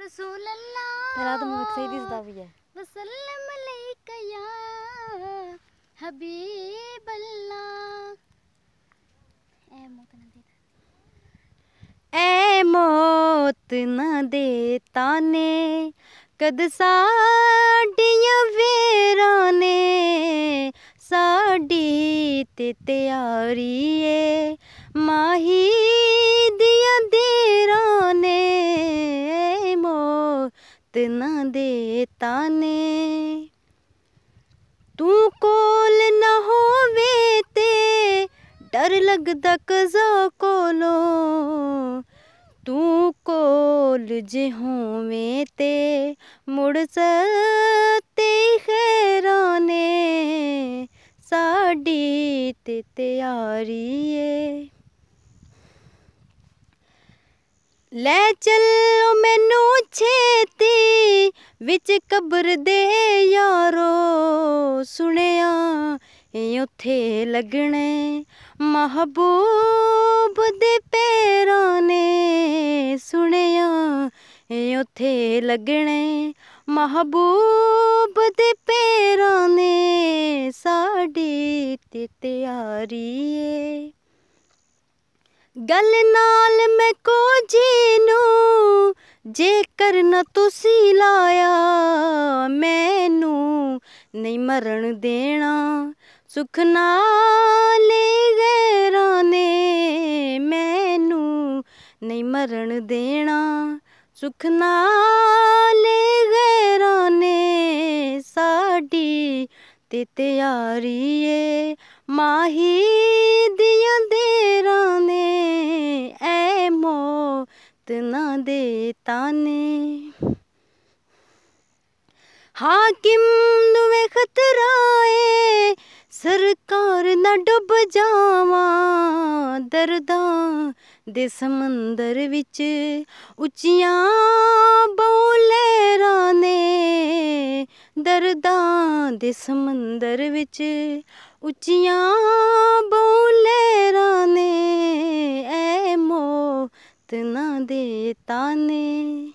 तैरात तो में सही दिसदा भी है वसल्लम अलैक या हबीब अल्लाह ए मौत ना देता ए मौत ना देता ने कद साडियां वीराने साडी ते तैयारी ए माही दिया दे ਨਾ ਦੇ ਤਾਨੇ ਤੂੰ ਕੋਲ ਨਾ ਹੋਵੇ ਤੇ ਡਰ ਲੱਗਦਾ ਕਜ਼ਾ ਕੋਲੋਂ ਤੂੰ ਕੋਲ ਜੇ ਹੋਵੇ ਤੇ ਮੁੜ ਸਤੇ ਖੈਰਾਨੇ ਸਾਡੀ ਤੇ ਤਿਆਰੀ ਏ ਲੈ ਚੱਲ ਮੈਨੂੰ ਛੇਤੀ ਵਿੱਚ ਕਬਰ ਦੇ ਯਾਰੋ ਸੁਣਿਆ ਉਥੇ ਲੱਗਣੇ ਮਹਬੂਬ ਦੇ ਪੈਰਾਂ ਨੇ ਸੁਣਿਆ ਉਥੇ ਲੱਗਣੇ ਮਹਬੂਬ ਦੇ ਪੈਰਾਂ ਨੇ ਸਾਡੀ ਤਿਆਰੀ ਏ ਗੱਲ ਨਾਲ ਮੈਂ ਕੋਝੀ ਨੂੰ ਜੇਕਰ ਨਾ ਤੁਸੀਂ ਲਾਇਆ ਮੈਨੂੰ ਨਹੀਂ ਮਰਨ ਦੇਣਾ ਸੁਖ ਨਾਲ ਗੈਰਾਂ ਨੇ ਮੈਨੂੰ ਨਹੀਂ ਮਰਨ ਦੇਣਾ ਸੁਖ ਨਾਲ ਗੈਰਾਂ ਨੇ ਸਾਡੀ ਤੇ ਤਿਆਰੀ ਏ ਮਾਹੀ ਦੀਆਂ ਦੇਰਾਂ ਨੇ ਮੌਤ ਨਾ ਦੇ ਤਾਨੇ ਹਾਕਿਮ ਨੂੰ ਵੇ ਖਤਰਾ ਏ ਸਰਕਾਰ ਨਾ ਡੁੱਬ ਜਾਵਾ ਦਰਦਾਂ ਦੇ ਸਮੁੰਦਰ ਵਿੱਚ ਉੱਚੀਆਂ ਬੋਲੇ ਰਾਨੇ ਦਰਦਾਂ ਦੇ ਸਮੁੰਦਰ ਵਿੱਚ ਉੱਚੀਆਂ ਬੋਲੇ ਰਾਨੇ इतना दे ताने